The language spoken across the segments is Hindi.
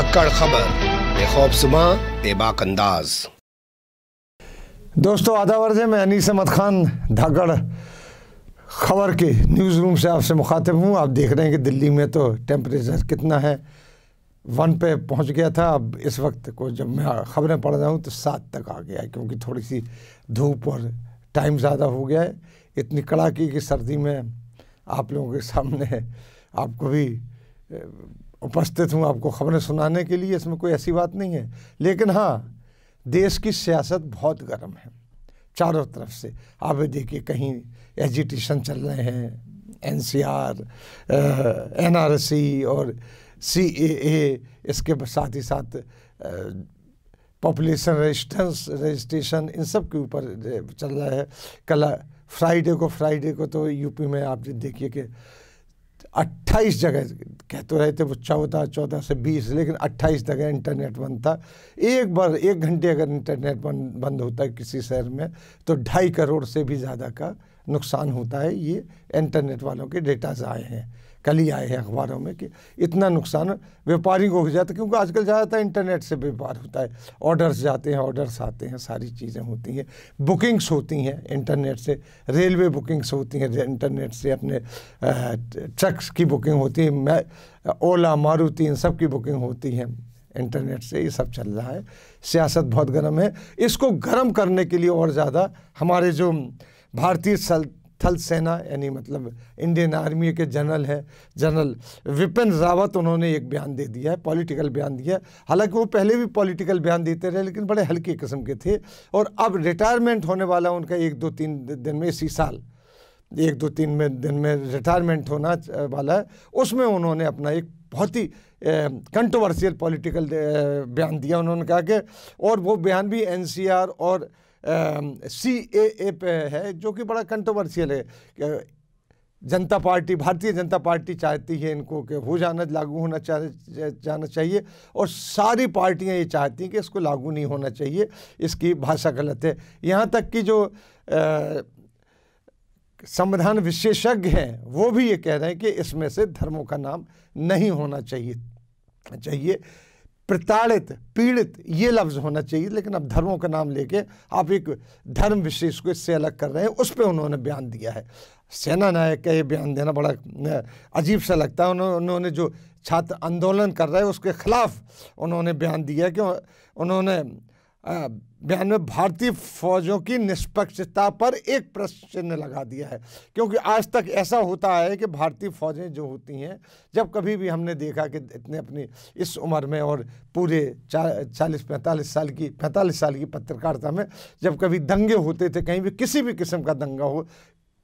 धक्कड़ खबर सुबह बेबाक अंदाज दोस्तों आधा वर्जे में अनीस अहमद खान धक्कड़ खबर के न्यूज़ रूम से आपसे मुखातिब हूँ आप देख रहे हैं कि दिल्ली में तो टेम्परेचर कितना है वन पे पहुँच गया था अब इस वक्त को जब मैं खबरें पढ़ रहा हूँ तो सात तक आ गया है क्योंकि थोड़ी सी धूप और टाइम ज़्यादा हो गया है इतनी कड़ाके की सर्दी में आप लोगों के सामने आपको भी उपस्थित हूँ आपको खबरें सुनाने के लिए इसमें कोई ऐसी बात नहीं है लेकिन हाँ देश की सियासत बहुत गर्म है चारों तरफ से आप देखिए कहीं एजिटेशन चल रहे हैं N C R N R C और सी ए इसके साथ ही साथ पॉपुलेशन रजिस्टेंस रजिस्ट्रेशन इन सब के ऊपर चल रहा है कल फ्राइडे को फ्राइडे को तो यूपी में आप देखिए कि अट्ठाईस जगह कह तो रहे थे वो चौदह चौदह से बीस लेकिन अट्ठाईस जगह इंटरनेट बंद था एक बार एक घंटे अगर इंटरनेट बंद बंद होता है किसी शहर में तो ढाई करोड़ से भी ज़्यादा का नुकसान होता है ये इंटरनेट वालों के डेटाज आए हैं कल ही आए हैं अखबारों में कि इतना नुकसान व्यापारी को हो जाता है क्योंकि आजकल ज़्यादातर इंटरनेट से व्यापार होता है ऑर्डर्स जाते हैं ऑर्डर्स आते हैं सारी चीज़ें होती हैं बुकिंग्स होती हैं इंटरनेट से रेलवे बुकिंग्स होती हैं इंटरनेट से अपने ट्रक्स की बुकिंग होती है ओला मारुति इन सब की बुकिंग होती है इंटरनेट से ये सब चल रहा है सियासत बहुत गर्म है इसको गर्म करने के लिए और ज़्यादा हमारे जो भारतीय थल सेना यानी मतलब इंडियन आर्मी के जनरल है जनरल विपिन रावत उन्होंने एक बयान दे दिया है पॉलिटिकल बयान दिया है हालांकि वो पहले भी पॉलिटिकल बयान देते रहे लेकिन बड़े हल्के किस्म के थे और अब रिटायरमेंट होने वाला उनका एक दो तीन दिन में इसी साल एक दो तीन में दिन में रिटायरमेंट होना वाला है उसमें उन्होंने अपना एक बहुत ही कंट्रोवर्शियल पॉलिटिकल बयान दिया उन्होंने कहा कि और वो बयान भी एनसीआर और सी ए ए पे है जो कि बड़ा कंट्रोवर्शियल है जनता पार्टी भारतीय जनता पार्टी चाहती है इनको कि हो जाना लागू होना चाह जाना चाहिए और सारी पार्टियां ये चाहती हैं कि इसको लागू नहीं होना चाहिए इसकी भाषा गलत है यहाँ तक कि जो संविधान विशेषज्ञ हैं वो भी ये कह रहे हैं कि इसमें से धर्मों का नाम नहीं होना चाहिए चाहिए प्रताड़ित पीड़ित ये लफ्ज़ होना चाहिए लेकिन अब धर्मों का नाम लेके आप एक धर्म विशेष को इससे अलग कर रहे हैं उस पर उन्होंने बयान दिया है सेना नायक का ये बयान देना बड़ा अजीब सा लगता है उन्होंने जो छात्र आंदोलन कर रहे हैं उसके खिलाफ उन्होंने बयान दिया कि उन्होंने बयान में भारतीय फौजों की निष्पक्षता पर एक प्रश्न चिन्ह लगा दिया है क्योंकि आज तक ऐसा होता है कि भारतीय फौजें जो होती हैं जब कभी भी हमने देखा कि इतने अपनी इस उम्र में और पूरे चालीस पैंतालीस साल की पैंतालीस साल की पत्रकारिता में जब कभी दंगे होते थे कहीं भी किसी भी किस्म का दंगा हो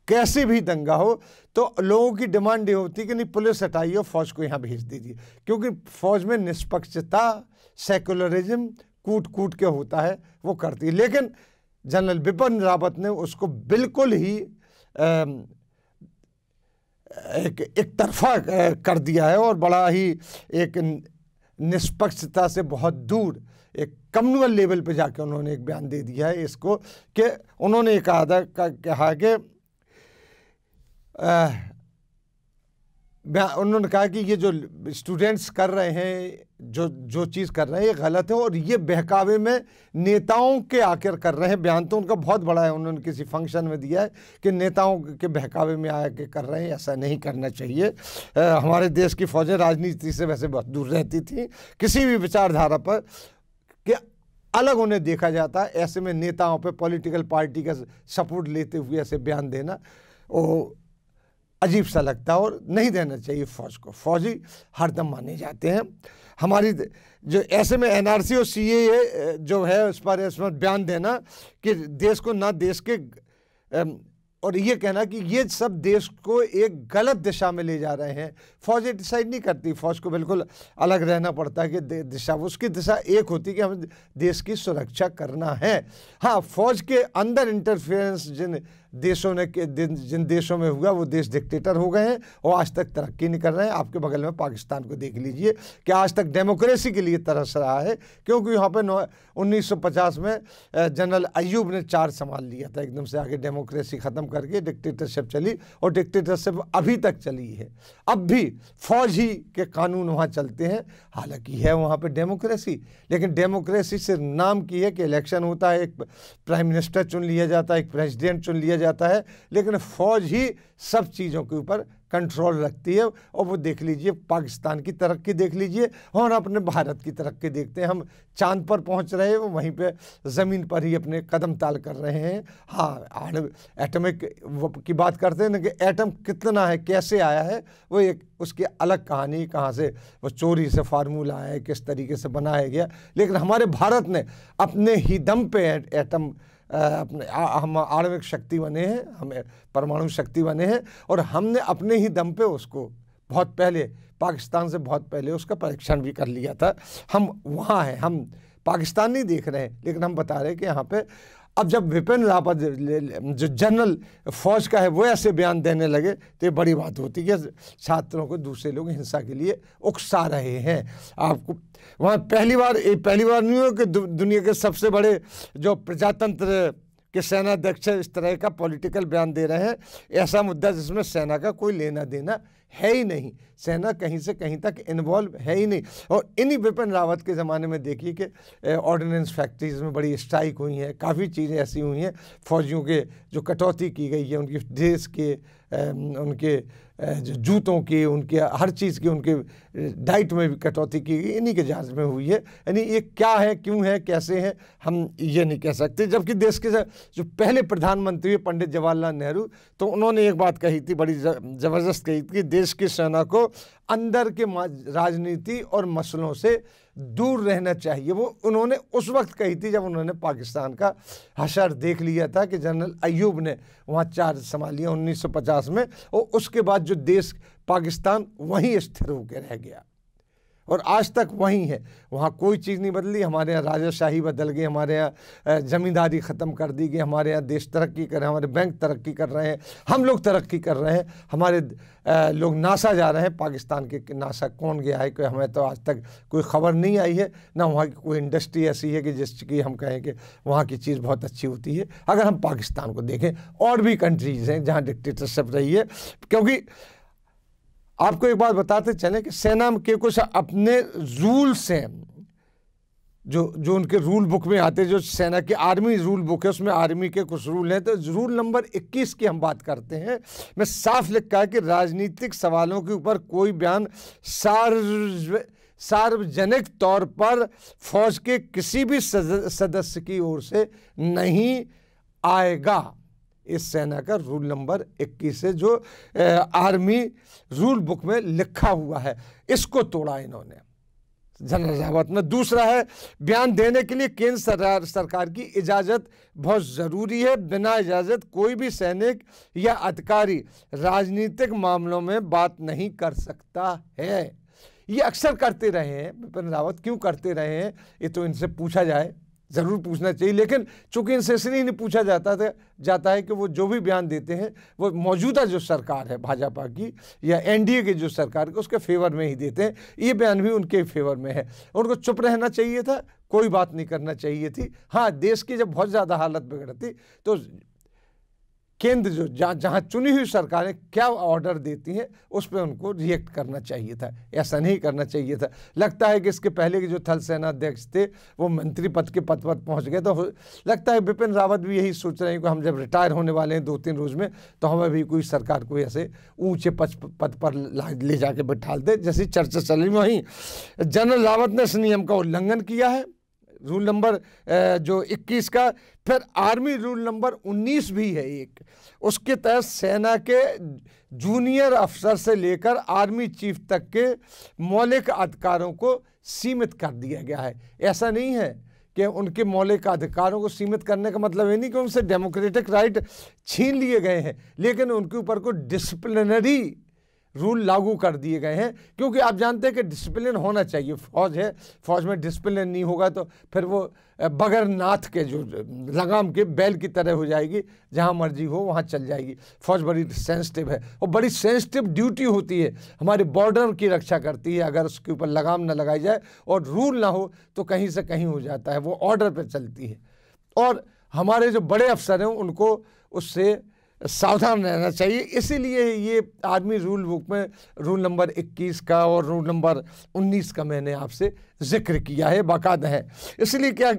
कैसे भी दंगा हो तो लोगों की डिमांड ये होती है कि नहीं पुलिस हटाइए और फौज को यहाँ भेज दीजिए क्योंकि फौज में निष्पक्षता सेकुलरिज्म कूट कूट के होता है वो करती है लेकिन जनरल बिपिन रावत ने उसको बिल्कुल ही एक एक तरफा कर दिया है और बड़ा ही एक निष्पक्षता से बहुत दूर एक कम्युनल लेवल पे जाके उन्होंने एक बयान दे दिया है इसको कि उन्होंने कहा था कहा कि उन्होंने कहा कि ये जो स्टूडेंट्स कर रहे हैं जो जो चीज़ कर रहे हैं ये गलत है और ये बहकावे में नेताओं के आकर कर रहे हैं बयान तो उनका बहुत बड़ा है उन्होंने किसी फंक्शन में दिया है कि नेताओं के बहकावे में आके कर रहे हैं ऐसा नहीं करना चाहिए आ, हमारे देश की फौजें राजनीति से वैसे बहुत दूर रहती थी किसी भी विचारधारा पर कि अलग उन्हें देखा जाता है ऐसे में नेताओं पर पॉलिटिकल पार्टी का सपोर्ट लेते हुए ऐसे बयान देना और अजीब सा लगता है और नहीं देना चाहिए फ़ौज को फौजी हरदम माने जाते हैं हमारी जो ऐसे में एनआरसी और सी जो है उस पर इस पर बयान देना कि देश को ना देश के और ये कहना कि ये सब देश को एक गलत दिशा में ले जा रहे हैं फौज ये डिसाइड नहीं करती फौज को बिल्कुल अलग रहना पड़ता है कि दिशा उसकी दिशा एक होती कि हमें देश की सुरक्षा करना है हाँ फौज के अंदर इंटरफेरेंस जिन देशों ने जिन देशों में हुआ वो देश डिक्टेटर हो गए हैं और आज तक तरक्की नहीं कर रहे हैं आपके बगल में पाकिस्तान को देख लीजिए कि आज तक डेमोक्रेसी के लिए तरस रहा है क्योंकि यहाँ पर उन्नीस में जनरल अयूब ने चार्ज संभाल लिया था एकदम से आगे डेमोक्रेसी ख़त्म करके डिक्टेटरशिप चली और डिक्टेटरशिप अभी तक चली है अब भी फौज ही के कानून वहाँ चलते हैं हालांकि है वहाँ पर डेमोक्रेसी लेकिन डेमोक्रेसी सिर्फ नाम की है कि इलेक्शन होता है एक प्राइम मिनिस्टर चुन लिया जाता है एक प्रेसिडेंट चुन लिया जाता जाता है लेकिन फ़ौज ही सब चीज़ों के ऊपर कंट्रोल रखती है और वो देख लीजिए पाकिस्तान की तरक्की देख लीजिए और अपने भारत की तरक्की देखते हैं हम चांद पर पहुंच रहे हैं वहीं पे ज़मीन पर ही अपने कदम ताल कर रहे हैं हाँ एटमिक की बात करते हैं ना कि एटम कितना है कैसे आया है वो एक उसकी अलग कहानी कहाँ से वो चोरी से फार्मूला है किस तरीके से बनाया गया लेकिन हमारे भारत ने अपने ही दम पे एटम अपने हम आणविक शक्ति बने हैं हमें परमाणु शक्ति बने हैं और हमने अपने ही दम पे उसको बहुत पहले पाकिस्तान से बहुत पहले उसका परीक्षण भी कर लिया था हम वहाँ हैं हम पाकिस्तान नहीं देख रहे हैं लेकिन हम बता रहे हैं कि यहाँ पे अब जब विपिन रावत जो जनरल फौज का है वो ऐसे बयान देने लगे तो ये बड़ी बात होती है छात्रों को दूसरे लोग हिंसा के लिए उकसा रहे हैं आपको वहाँ पहली बार ये पहली बार नहीं हो कि दुनिया के सबसे बड़े जो प्रजातंत्र के सेना अध्यक्ष इस तरह का पॉलिटिकल बयान दे रहे हैं ऐसा मुद्दा जिसमें सेना का कोई लेना देना है ही नहीं सेना कहीं से कहीं तक इन्वॉल्व है ही नहीं और इन्हीं बिपिन रावत के ज़माने में देखिए कि ऑर्डिनेंस फैक्ट्रीज में बड़ी स्ट्राइक हुई हैं काफ़ी चीज़ें ऐसी हुई हैं फौजियों के जो कटौती की गई है उनकी ड्रेस के उनके जो जूतों की उनके हर चीज़ की उनके डाइट में भी कटौती की गई इन्हीं के जहाज में हुई है यानी ये क्या है क्यों है कैसे हैं हम ये नहीं कह सकते जबकि देश के जो पहले प्रधानमंत्री पंडित जवाहरलाल नेहरू तो उन्होंने एक बात कही थी बड़ी ज़बरदस्त कही थी कि देश देश की सेना को अंदर के राजनीति और मसलों से दूर रहना चाहिए वो उन्होंने उस वक्त कही थी जब उन्होंने पाकिस्तान का हशर देख लिया था कि जनरल अयूब ने वहाँ चार्ज संभालिया 1950 में और उसके बाद जो देश पाकिस्तान वहीं स्थिर होकर रह गया और आज तक वहीं है वहाँ कोई चीज़ नहीं बदली हमारे यहाँ राजाशाही बदल गई हमारे यहाँ ज़मींदारी ख़त्म कर दी गई हमारे यहाँ देश तरक्की कर रहे हैं हमारे बैंक तरक्की कर रहे हैं हम लोग तरक्की कर रहे हैं हमारे लोग नासा जा रहे हैं पाकिस्तान के नासा कौन गया है कोई हमें तो आज तक कोई ख़बर नहीं आई है ना वहाँ की कोई इंडस्ट्री ऐसी है कि जिसकी हम कहें कि वहाँ की चीज़ बहुत अच्छी होती है अगर हम पाकिस्तान को देखें और भी कंट्रीज़ हैं जहाँ डिक्टेटरशिप रही है क्योंकि आपको एक बात बताते चले कि सेना के कुछ अपने रूल्स हैं जो जो उनके रूल बुक में आते जो सेना की आर्मी रूल बुक है उसमें आर्मी के कुछ रूल हैं तो रूल नंबर 21 की हम बात करते हैं मैं साफ लिखा है कि राजनीतिक सवालों के ऊपर कोई बयान सार्व सार्वजनिक तौर पर फौज के किसी भी सदस्य की ओर से नहीं आएगा इस सेना का रूल नंबर 21 है जो आर्मी रूल बुक में लिखा हुआ है इसको तोड़ा इन्होंने जनरल रावत में दूसरा है बयान देने के लिए केंद्र सरकार सरकार की इजाज़त बहुत ज़रूरी है बिना इजाज़त कोई भी सैनिक या अधिकारी राजनीतिक मामलों में बात नहीं कर सकता है ये अक्सर करते रहे हैं बिपिन रावत क्यों करते रहे हैं ये तो इनसे पूछा जाए ज़रूर पूछना चाहिए लेकिन चूंकि इनसे इसलिए नहीं पूछा जाता था जाता है कि वो जो भी बयान देते हैं वो मौजूदा जो सरकार है भाजपा की या एनडीए की जो सरकार की उसके फेवर में ही देते हैं ये बयान भी उनके फेवर में है उनको चुप रहना चाहिए था कोई बात नहीं करना चाहिए थी हाँ देश की जब बहुत ज़्यादा हालत बिगड़ती तो केंद्र जो जहाँ जहाँ चुनी हुई सरकारें क्या ऑर्डर देती हैं उस पर उनको रिएक्ट करना चाहिए था ऐसा नहीं करना चाहिए था लगता है कि इसके पहले के जो थल सेना अध्यक्ष थे वो मंत्री पद के पद पर पहुंच गए तो लगता है बिपिन रावत भी यही सोच रहे हैं कि हम जब रिटायर होने वाले हैं दो तीन रोज़ में तो हमें भी कोई सरकार को ऐसे ऊँचे पद पद पर ले जाके बैठा दे जैसी चर्चा चल रही वहीं जनरल रावत ने इस नियम का उल्लंघन किया है रूल नंबर जो 21 का फिर आर्मी रूल नंबर 19 भी है एक उसके तहत सेना के जूनियर अफसर से लेकर आर्मी चीफ तक के मौलिक अधिकारों को सीमित कर दिया गया है ऐसा नहीं है कि उनके मौलिक अधिकारों को सीमित करने का मतलब ये नहीं कि उनसे डेमोक्रेटिक राइट छीन लिए गए हैं लेकिन उनके ऊपर कोई डिसिप्लिनरी रूल लागू कर दिए गए हैं क्योंकि आप जानते हैं कि डिसिप्लिन होना चाहिए फौज है फौज में डिसिप्लिन नहीं होगा तो फिर वो बगैर नाथ के जो लगाम के बैल की तरह हो जाएगी जहाँ मर्जी हो वहाँ चल जाएगी फौज बड़ी सेंसिटिव है और बड़ी सेंसिटिव ड्यूटी होती है हमारे बॉर्डर की रक्षा करती है अगर उसके ऊपर लगाम ना लगाई जाए और रूल ना हो तो कहीं से कहीं हो जाता है वो ऑर्डर पर चलती है और हमारे जो बड़े अफसर हैं उनको उससे सावधान रहना चाहिए इसीलिए ये आर्मी रूल बुक में रूल नंबर 21 का और रूल नंबर 19 का मैंने आपसे जिक्र किया है बाकायदा है इसलिए क्या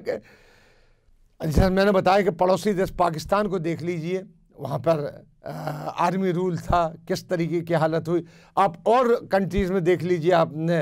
जैसे मैंने बताया कि पड़ोसी देश पाकिस्तान को देख लीजिए वहाँ पर आर्मी रूल था किस तरीके की हालत हुई आप और कंट्रीज़ में देख लीजिए आपने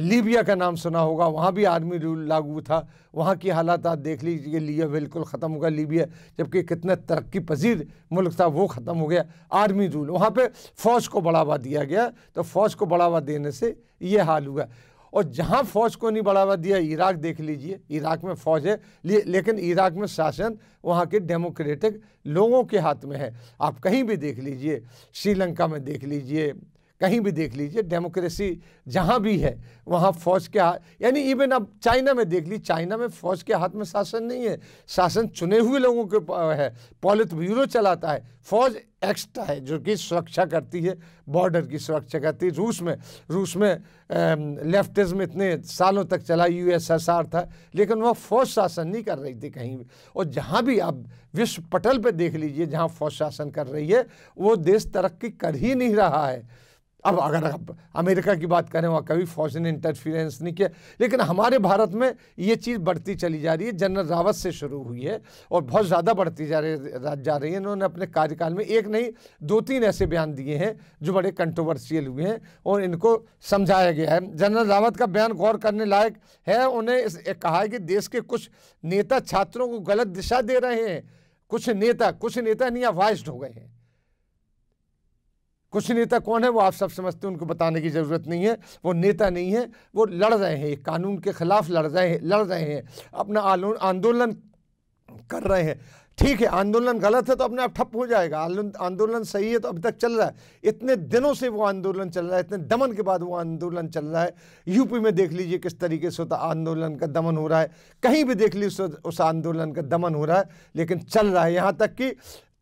लीबिया का नाम सुना होगा वहाँ भी आर्मी रूल लागू था वहाँ की हालात आप देख लीजिए लीबिया बिल्कुल ख़त्म हो गया लीबिया जबकि कितना तरक्की पजीर मुल्क था वो ख़त्म हो गया आर्मी रूल वहाँ पर फ़ौज को बढ़ावा दिया गया तो फ़ौज को बढ़ावा देने से ये हाल हुआ और जहाँ फौज को नहीं बढ़ावा दिया इराक देख लीजिए इराक में फौज है ले, लेकिन इराक में शासन वहाँ के डेमोक्रेटिक लोगों के हाथ में है आप कहीं भी देख लीजिए श्रीलंका में देख लीजिए कहीं भी देख लीजिए डेमोक्रेसी जहाँ भी है वहाँ फौज के हाथ यानी इवन अब चाइना में देख लीजिए चाइना में फौज के हाथ में शासन नहीं है शासन चुने हुए लोगों के है पॉलित ब्यूरो चलाता है फौज एक्स्ट्रा है जो कि सुरक्षा करती है बॉर्डर की सुरक्षा करती है रूस में रूस में लेफ्टिज्म इतने सालों तक चला यूएसएसआर था लेकिन वह फौज शासन नहीं कर रही थी कहीं भी और जहाँ भी आप विश्व पटल पर देख लीजिए जहाँ फौज शासन कर रही है वो देश तरक्की कर ही नहीं रहा है अब अगर आप अमेरिका की बात करें वहाँ कभी फौज ने इंटरफियरेंस नहीं किया लेकिन हमारे भारत में ये चीज़ बढ़ती चली जा रही है जनरल रावत से शुरू हुई है और बहुत ज़्यादा बढ़ती जा रही जा रही है इन्होंने अपने कार्यकाल में एक नहीं दो तीन ऐसे बयान दिए हैं जो बड़े कंट्रोवर्शियल हुए हैं और इनको समझाया गया है जनरल रावत का बयान गौर करने लायक है उन्हें इस, कहा है कि देश के कुछ नेता छात्रों को गलत दिशा दे रहे हैं कुछ नेता कुछ नेता नहीं अवाइस्ड हो गए हैं कुछ नेता कौन है वो आप सब समझते हैं उनको बताने की ज़रूरत नहीं है वो नेता नहीं है वो लड़ रहे हैं कानून के खिलाफ लड़ रहे हैं लड़ रहे हैं अपना आंदोलन कर रहे हैं ठीक है आंदोलन गलत है तो अपने आप ठप हो जाएगा आंदोलन सही है तो अभी तक चल रहा है इतने दिनों से वो आंदोलन चल रहा है इतने दमन के बाद वो आंदोलन चल रहा है यूपी में देख लीजिए किस तरीके से होता आंदोलन का दमन हो रहा है कहीं भी देख लीजिए उस आंदोलन का दमन हो रहा है लेकिन चल रहा है यहाँ तक कि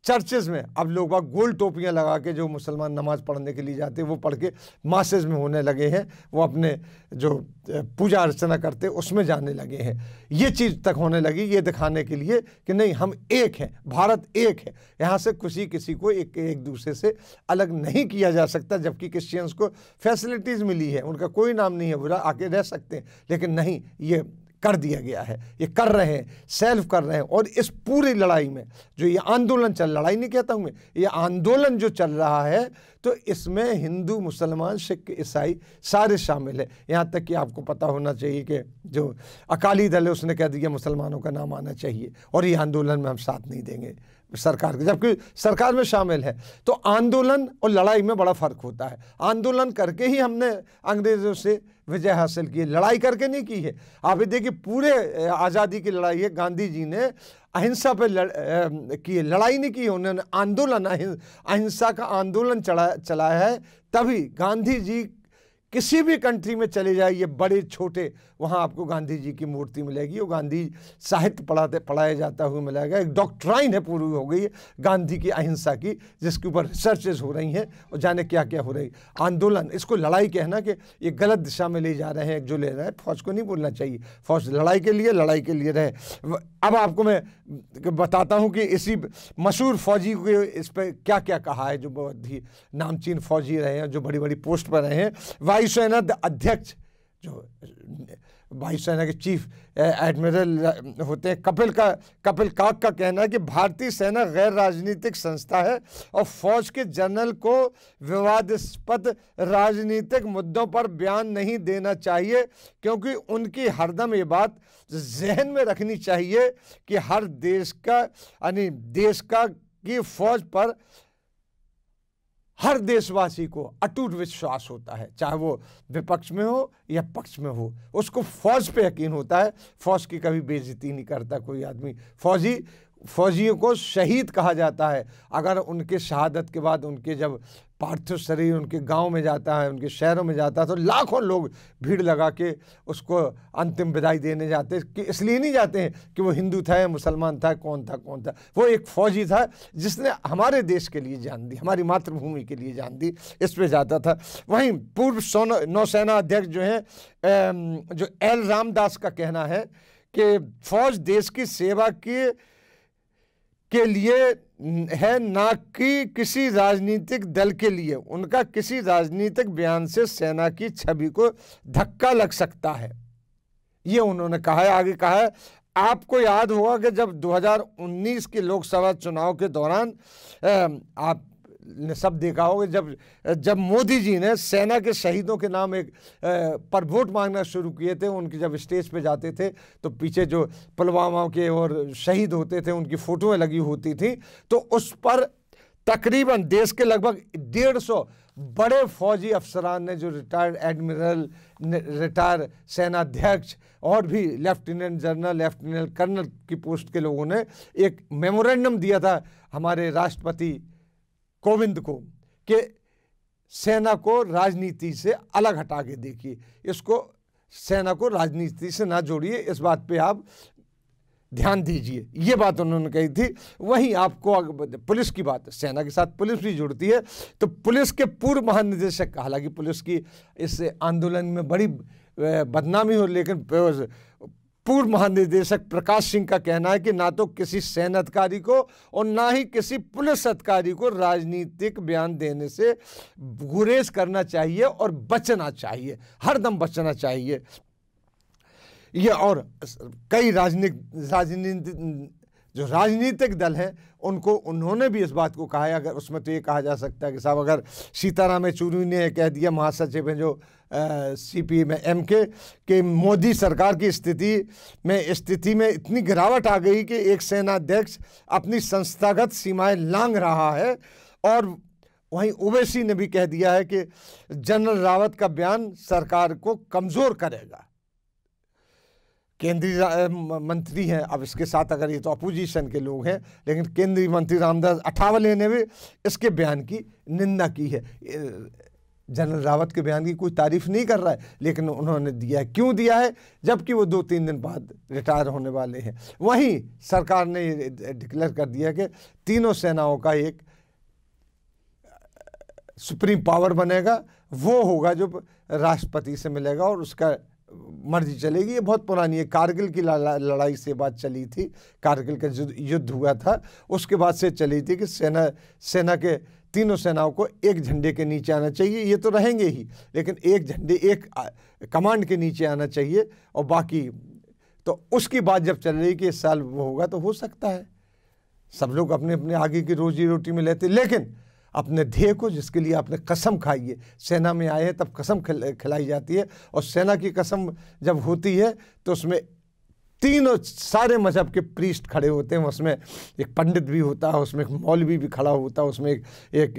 चर्चेज में अब लोग बाग गोल टोपियाँ लगा के जो मुसलमान नमाज पढ़ने के लिए जाते वो पढ़ के मासेज में होने लगे हैं वो अपने जो पूजा अर्चना करते उसमें जाने लगे हैं ये चीज़ तक होने लगी ये दिखाने के लिए कि नहीं हम एक हैं भारत एक है यहाँ से खुशी किसी को एक एक दूसरे से अलग नहीं किया जा सकता जबकि क्रिश्चियंस को फैसिलिटीज़ मिली है उनका कोई नाम नहीं है बुरा आके रह सकते हैं लेकिन नहीं ये कर दिया गया है ये कर रहे हैं सेल्फ कर रहे हैं और इस पूरी लड़ाई में जो ये आंदोलन चल लड़ाई नहीं कहता हूँ मैं ये आंदोलन जो चल रहा है तो इसमें हिंदू मुसलमान सिख ईसाई सारे शामिल है यहाँ तक कि आपको पता होना चाहिए कि जो अकाली दल है उसने कह दिया मुसलमानों का नाम आना चाहिए और ये आंदोलन में हम साथ नहीं देंगे सरकार के जबकि सरकार में शामिल है तो आंदोलन और लड़ाई में बड़ा फ़र्क होता है आंदोलन करके ही हमने अंग्रेज़ों से विजय हासिल की है लड़ाई करके नहीं की है आप ये देखिए पूरे आज़ादी की लड़ाई है गांधी जी ने अहिंसा पर लड़, की लड़ाई नहीं की उन्होंने आंदोलन अहिंसा का आंदोलन चला चलाया है तभी गांधी जी किसी भी कंट्री में चले जाए ये बड़े छोटे वहाँ आपको गांधी जी की मूर्ति मिलेगी और गांधी साहित्य पढ़ाते पढ़ाया जाता हुआ मिलेगा एक डॉक्ट्राइन है पूरी हो गई है गांधी की अहिंसा की जिसके ऊपर रिसर्चेज हो रही हैं और जाने क्या क्या हो रही आंदोलन इसको लड़ाई कहना कि ये गलत दिशा में ले जा रहे हैं जो ले रहा है फौज को नहीं बोलना चाहिए फौज लड़ाई के लिए लड़ाई के लिए रहे अब आपको मैं बताता हूँ कि इसी मशहूर फौजी को इस पर क्या क्या कहा है जो बहुत ही नामचीन फौजी रहे हैं जो बड़ी बड़ी पोस्ट पर रहे हैं वाई वायुसेना अध्यक्ष जो वायुसेना के चीफ एडमिरल होते हैं कपिल का कपिल काक का कहना है कि भारतीय सेना गैर राजनीतिक संस्था है और फौज के जनरल को विवादास्पद राजनीतिक मुद्दों पर बयान नहीं देना चाहिए क्योंकि उनकी हरदम ये बात जहन में रखनी चाहिए कि हर देश का यानी देश का की फौज पर हर देशवासी को अटूट विश्वास होता है चाहे वो विपक्ष में हो या पक्ष में हो उसको फौज पे यकीन होता है फौज की कभी बेजती नहीं करता कोई आदमी फौजी फौजियों को शहीद कहा जाता है अगर उनके शहादत के बाद उनके जब पार्थिव शरीर उनके गांव में जाता है उनके शहरों में जाता है तो लाखों लोग भीड़ लगा के उसको अंतिम विदाई देने जाते हैं कि इसलिए नहीं जाते हैं कि वो हिंदू था या मुसलमान था कौन था कौन था वो एक फौजी था जिसने हमारे देश के लिए जान दी हमारी मातृभूमि के लिए जान दी इस पर जाता था वहीं पूर्व नौसेना अध्यक्ष जो हैं जो एल रामदास का कहना है कि फौज देश की सेवा की के लिए है ना कि किसी राजनीतिक दल के लिए उनका किसी राजनीतिक बयान से सेना की छवि को धक्का लग सकता है ये उन्होंने कहा है आगे कहा है आपको याद होगा कि जब 2019 के लोकसभा चुनाव के दौरान आप ने सब देखा होगा जब जब मोदी जी ने सेना के शहीदों के नाम एक पर वोट मांगना शुरू किए थे उनके जब स्टेज पे जाते थे तो पीछे जो पुलवामा के और शहीद होते थे उनकी फ़ोटोएँ लगी होती थी तो उस पर तकरीबन देश के लगभग डेढ़ सौ बड़े फौजी अफसरान ने जो रिटायर्ड एडमिरल रिटायर सेनाध्यक्ष और भी लेफ्टिनेंट जनरल लेफ्टिनेंट कर्नल की पोस्ट के लोगों ने एक मेमोरेंडम दिया था हमारे राष्ट्रपति कोविंद को कि सेना को राजनीति से अलग हटा के देखिए इसको सेना को राजनीति से ना जोड़िए इस बात पे आप ध्यान दीजिए ये बात उन्होंने कही थी वहीं आपको पुलिस की बात सेना के साथ पुलिस भी जुड़ती है तो पुलिस के पूर्व महानिदेशक हालांकि पुलिस की इस आंदोलन में बड़ी बदनामी हो लेकिन पूर्व महानिदेशक प्रकाश सिंह का कहना है कि ना तो किसी सैन्य अधिकारी को और ना ही किसी पुलिस अधिकारी को राजनीतिक बयान देने से गुरेज करना चाहिए और बचना चाहिए हरदम बचना चाहिए ये और कई राजनीतिक राजनीति जो राजनीतिक दल है उनको उन्होंने भी इस बात को कहा है अगर उसमें तो ये कहा जा सकता है कि साहब अगर सीताराम येचूरी ने कह दिया महासचिव हैं जो सी पी में एम के कि मोदी सरकार की स्थिति में स्थिति में इतनी गिरावट आ गई कि एक सेनाध्यक्ष अपनी संस्थागत सीमाएं लांग रहा है और वहीं ओवैसी ने भी कह दिया है कि जनरल रावत का बयान सरकार को कमज़ोर करेगा केंद्रीय मंत्री हैं अब इसके साथ अगर ये तो अपोजिशन के लोग हैं लेकिन केंद्रीय मंत्री रामदास अठावले ने भी इसके बयान की निंदा की है जनरल रावत के बयान की कोई तारीफ नहीं कर रहा है लेकिन उन्होंने दिया है क्यों दिया है जबकि वो दो तीन दिन बाद रिटायर होने वाले हैं वहीं सरकार ने डिक्लेयर कर दिया कि तीनों सेनाओं का एक सुप्रीम पावर बनेगा वो होगा जो राष्ट्रपति से मिलेगा और उसका मर्जी चलेगी ये बहुत पुरानी है कारगिल की लड़ाई से बात चली थी कारगिल का युद्ध हुआ था उसके बाद से चली थी कि सेना सेना के तीनों सेनाओं को एक झंडे के नीचे आना चाहिए ये तो रहेंगे ही लेकिन एक झंडे एक कमांड के नीचे आना चाहिए और बाकी तो उसकी बात जब चल रही कि इस साल वो होगा तो हो सकता है सब लोग अपने अपने आगे की रोजी रोटी में लेते लेकिन अपने ध्येय को जिसके लिए आपने कसम खाई है सेना में आए हैं तब कसम खिलाई जाती है और सेना की कसम जब होती है तो उसमें तीनों सारे मजहब के प्रीस्ट खड़े होते हैं उसमें एक पंडित भी होता है उसमें एक मौलवी भी खड़ा होता है उसमें एक, एक,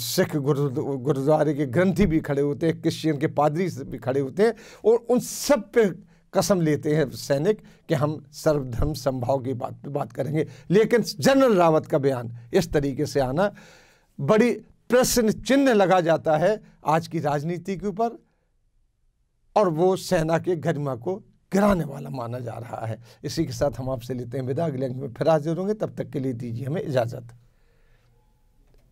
सिख गुरुद्वारे के ग्रंथी भी खड़े होते हैं क्रिश्चियन के पादरी भी खड़े होते हैं और उन सब पे कसम लेते हैं सैनिक कि हम सर्वधर्म संभाव की बात बात करेंगे लेकिन जनरल रावत का बयान इस तरीके से आना बड़ी प्रश्न चिन्ह लगा जाता है आज की राजनीति के ऊपर और वो सेना के गरिमा को गिराने वाला माना जा रहा है इसी के साथ हम आपसे लेते हैं विदा अगले अंक में फिर हाजिर होंगे तब तक के लिए दीजिए हमें इजाज़त